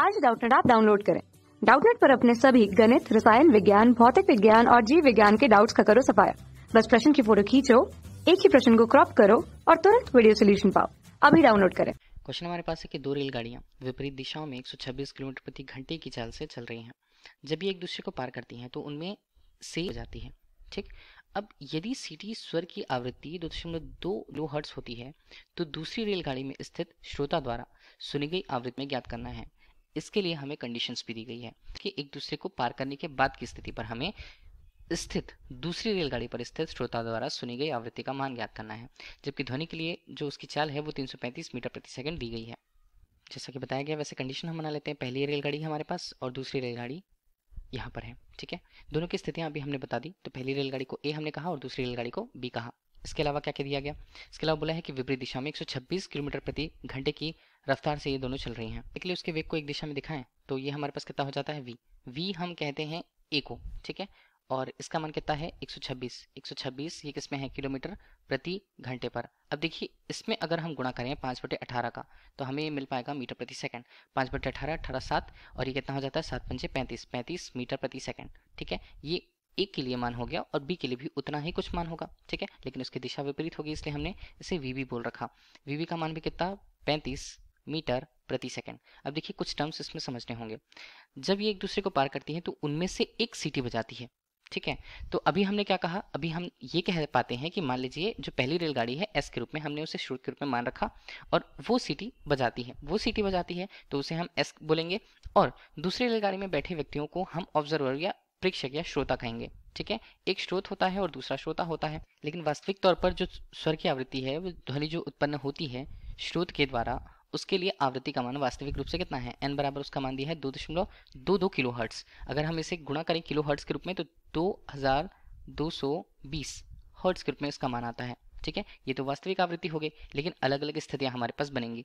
आज डाउटनेट आप डाउनलोड करें डाउटनेट पर अपने सभी गणित रसायन विज्ञान भौतिक विज्ञान और जीव विज्ञान के डाउट्स का करो सफाया बस प्रश्न की फोटो खींचो एक ही प्रश्न को क्रॉप करो और तुरंत वीडियो सोल्यूशन पाओ अभी डाउनलोड करें क्वेश्चन हमारे पास है कि दो रेलगाड़ियां विपरीत दिशाओं में 126 किलोमीटर प्रति घंटे की चाल से चल रही हैं जब ये एक दूसरे को पार करती हैं तो उनमें से हो जाती है ठीक अब यदि सीटी स्वर की आवृत्ति दो दशमलव दो लो हर्ट्स होती है तो दूसरी रेलगाड़ी में स्थित श्रोता द्वारा सुनी गई आवृत्ति में ज्ञात करना है इसके लिए हमें कंडीशंस भी दी गई है कि एक दूसरे को पार करने के बाद की स्थिति पर हमें स्थित दूसरी रेलगाड़ी पर स्थित श्रोता द्वारा सुनी गई आवृत्ति का मान ज्ञात करना है जबकि ध्वनि के लिए जो उसकी चाल है वो 335 मीटर प्रति सेकंड दी गई है जैसा कि बताया गया वैसे कंडीशन हम बना लेते हैं पहली रेलगाड़ी हमारे पास और दूसरी रेलगाड़ी यहाँ पर है ठीक है दोनों की स्थितियाँ अभी हमने बता दी तो पहली रेलगाड़ी को ए हमने कहा और दूसरी रेलगाड़ी को बी कहा इसके अलावा क्या क्या दिया गया इसके अलावा बोला है कि विपरीत दिशा में 126 किलोमीटर प्रति घंटे की रफ्तार से ये दोनों चल रही हैं इसलिए उसके वेग को एक दिशा में दिखाएं तो ये हमारे पास कितना हो जाता है वी वी हम कहते हैं ए को ठीक है और इसका मन कितना है 126 126 ये किसमें है किलोमीटर प्रति घंटे पर अब देखिए इसमें अगर हम गुणा करें पाँच बटे अठारह का तो हमें ये मिल पाएगा मीटर प्रति सेकंड पाँच बटे अठारह अठारह सात और ये कितना हो जाता है सात पंचे पैंतीस पैंतीस मीटर प्रति सेकंड ठीक है ये ए के लिए मान हो गया और बी के लिए भी उतना ही कुछ मान होगा ठीक है लेकिन उसकी दिशा विपरीत होगी इसलिए हमने इसे वी बोल रखा वी का मान भी कितना पैंतीस मीटर प्रति सेकेंड अब देखिए कुछ टर्म्स इसमें समझने होंगे जब ये एक दूसरे को पार करती है तो उनमें से एक सीटी बजाती है ठीक है तो अभी हमने क्या कहा अभी हम ये कह पाते हैं कि मान लीजिए जो पहली रेलगाड़ी है एस के रूप में हमने उसे शुरू के रूप में मान रखा और वो सीटी बजाती है वो सीटी बजाती है तो उसे हम एस बोलेंगे और दूसरी रेलगाड़ी में बैठे व्यक्तियों को हम ऑब्जर्वर या प्रेक्षक या श्रोता कहेंगे ठीक है एक स्रोत होता है और दूसरा श्रोता होता है लेकिन वास्तविक तौर पर जो स्वर की आवृत्ति है वो ध्वनि जो उत्पन्न होती है स्रोत के द्वारा उसके लिए आवृत्ति का मान वास्तविक रूप से कितना है एन बराबर उसका मान दिया है दो दशमलव दो दो किलो हर्ट्स अगर हम इसे गुणा करें किलो हर्ट्स के रूप में तो दो हज़ार दो सौ बीस हर्ट्स के रूप में इसका मान आता है ठीक है ये तो वास्तविक आवृत्ति हो गई लेकिन अलग अलग स्थितियां हमारे पास बनेंगी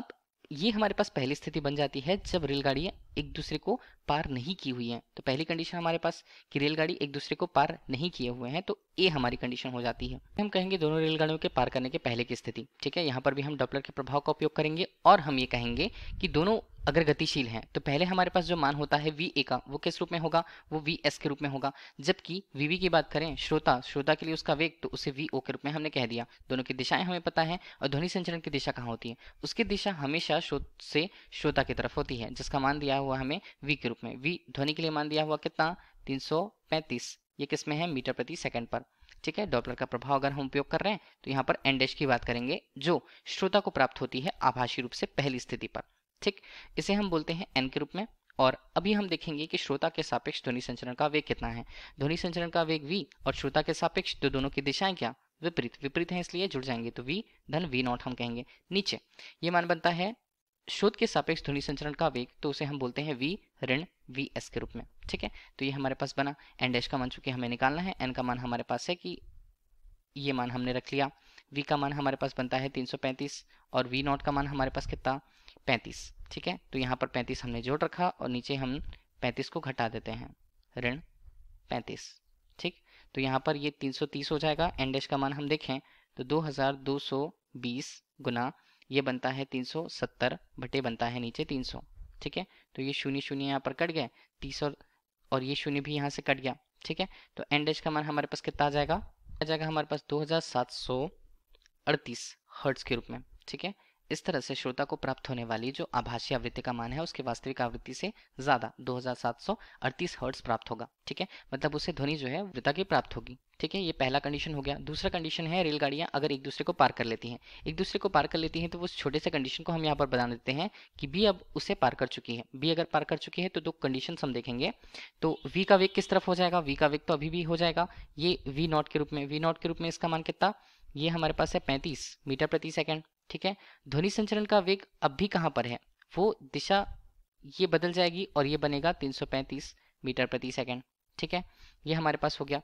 अब ये हमारे पास पहली स्थिति बन जाती है जब रेलगाड़ियाँ एक दूसरे को पार नहीं की हुई हैं तो पहली कंडीशन हमारे पास कि रेलगाड़ी एक दूसरे को पार नहीं किए हुए हैं तो ए हमारी कंडीशन हो जाती है हम कहेंगे दोनों रेलगाड़ियों के पार करने के पहले की स्थिति ठीक है यहाँ पर भी हम डॉपलर के प्रभाव का उपयोग करेंगे और हम ये कहेंगे कि दोनों अगर गतिशील हैं तो पहले हमारे पास जो मान होता है वी ए का वो किस रूप में होगा वो वी एस के रूप में होगा जबकि वी की बात करें श्रोता श्रोता के लिए उसका वेग तो उसे वी ओ के रूप में हमने कह दिया दोनों की दिशाएं हमें पता है और ध्वनि संचरण की दिशा कहाँ होती है उसकी दिशा हमेशा श्रोत से श्रोता की तरफ होती है जिसका मान दिया हुआ हमें वी के रूप में वी ध्वनि के लिए मान दिया हुआ कितना तीन ये किस में है मीटर प्रति सेकंड पर ठीक है डॉपलर का प्रभाव अगर हम उपयोग कर रहे हैं तो यहाँ पर एंडेश की बात करेंगे जो श्रोता को प्राप्त होती है आभाषी रूप से पहली स्थिति पर ठीक इसे हम बोलते हैं एन के रूप में और अभी हम देखेंगे कि श्रोता के सापेक्ष ध्वनि संचरण का वेग कितना है ध्वनि संचरण का वेग वी और श्रोता के सापेक्ष तो दोनों की दिशाएं क्या विपरीत विपरीत है इसलिए जुड़ जाएंगे तो वी धन वी नॉट हम कहेंगे नीचे ये मान बनता है शोध के सापेक्ष ध्वनि संचरण का वेग तो उसे हम बोलते हैं वी ऋण वी एस के रूप में ठीक है तो ये हमारे पास बना एन डैश का मान चूंकि हमें निकालना है एन का मान हमारे पास है कि ये मान हमने रख लिया वी का मान हमारे पास बनता है 335 और वी नॉट का मान हमारे पास कितना पैंतीस ठीक है तो यहाँ पर पैंतीस हमने जोड़ रखा और नीचे हम पैंतीस को घटा देते हैं ऋण पैंतीस ठीक तो यहाँ पर ये 330 हो जाएगा एन डैश का मान हम देखें तो 2220 गुना ये बनता है 370 बटे बनता है नीचे 300 ठीक है तो ये शून्य शून्य यहाँ पर कट गए तीस और और ये शून्य भी यहाँ से कट गया ठीक है तो एन डैश का मान हमारे पास कितना आ जाएगा आ जाएगा हमारे पास दो हज़ार सात सौ अड़तीस हर्ट्स के रूप में ठीक है इस तरह से श्रोता को प्राप्त होने वाली जो आभाषी आवृत्ति का मान है उसकी वास्तविक आवृत्ति से ज़्यादा 2738 हर्ट्ज प्राप्त होगा ठीक है मतलब उसे ध्वनि जो है वृता की प्राप्त होगी ठीक है ये पहला कंडीशन हो गया दूसरा कंडीशन है रेलगाड़ियां अगर एक दूसरे को पार कर लेती हैं एक दूसरे को पार कर लेती हैं तो उस छोटे से कंडीशन को हम यहाँ पर बता देते हैं कि बी अब उसे पार कर चुकी है बी अगर पार कर चुकी है तो दो कंडीशन हम देखेंगे तो वी का वेग किस तरफ हो जाएगा वी का वेग तो अभी भी हो जाएगा ये वी नॉट के रूप में वी नॉट के रूप में इसका मान कितना ये हमारे पास है पैंतीस मीटर प्रति सेकेंड ठीक है ध्वनि संचरण का वेग अब भी कहाँ पर है वो दिशा ये बदल जाएगी और ये बनेगा 335 मीटर प्रति सेकंड ठीक है ये हमारे पास हो गया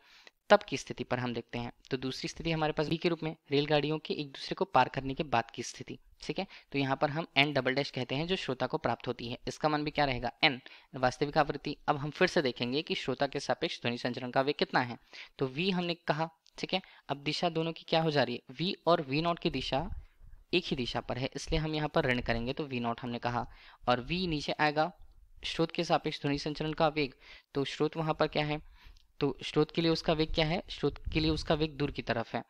तब की स्थिति पर हम देखते हैं तो दूसरी स्थिति हमारे पास बी के रूप में रेलगाड़ियों के एक दूसरे को पार करने के बाद की स्थिति ठीक है तो यहाँ पर हम एन डबल डैश कहते हैं जो श्रोता को प्राप्त होती है इसका मन भी क्या रहेगा एन वास्तविक आवृत्ति अब हम फिर से देखेंगे कि श्रोता के सापेक्ष ध्वनि संचरण का वेग कितना है तो वी हमने कहा ठीक है अब दिशा दोनों की क्या हो जा रही है वी और वी नॉट की दिशा एक ही दिशा पर है इसलिए हम यहाँ पर ऋण करेंगे तो वी नॉट हमने कहा और वी नीचे आएगा स्रोत के सापेक्ष ध्वनि संचरण का वेग तो स्रोत वहाँ पर क्या है तो स्रोत के लिए उसका वेग क्या है स्रोत के लिए उसका वेग दूर की तरफ है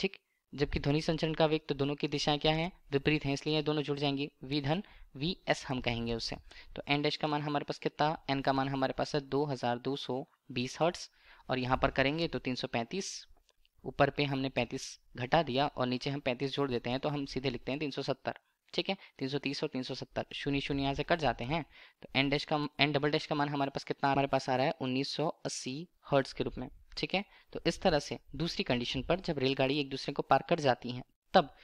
ठीक जबकि ध्वनि संचरण का वेग तो दोनों की दिशाएं क्या है विपरीत हैं इसलिए दोनों जुड़ जाएंगी वी धन वी एस हम कहेंगे उसे तो एन डैश का मान हमारे पास कितना एन का मान हमारे पास है दो हजार दो सौ बीस हर्ट्स और यहाँ पर करेंगे तो तीन सौ पैंतीस ऊपर पे हमने 35 घटा दिया और नीचे हम 35 जोड़ देते हैं तो हम सीधे लिखते हैं 370 ठीक है 330 और 370 शून्य शून्य यहाँ से कट जाते हैं तो एन डैश का एन डबल डैश का मान हमारे पास कितना हमारे पास आ रहा है 1980 सौ के रूप में ठीक है तो इस तरह से दूसरी कंडीशन पर जब रेलगाड़ी एक दूसरे को पार कर जाती है तब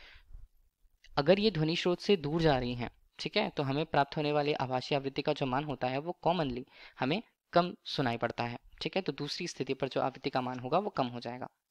अगर ये ध्वनि स्रोत से दूर जा रही है ठीक है तो हमें प्राप्त होने वाली आवासीय आवृत्ति का जो मान होता है वो कॉमनली हमें कम सुनाई पड़ता है ठीक है तो दूसरी स्थिति पर जो आवृत्ति का मान होगा वो कम हो जाएगा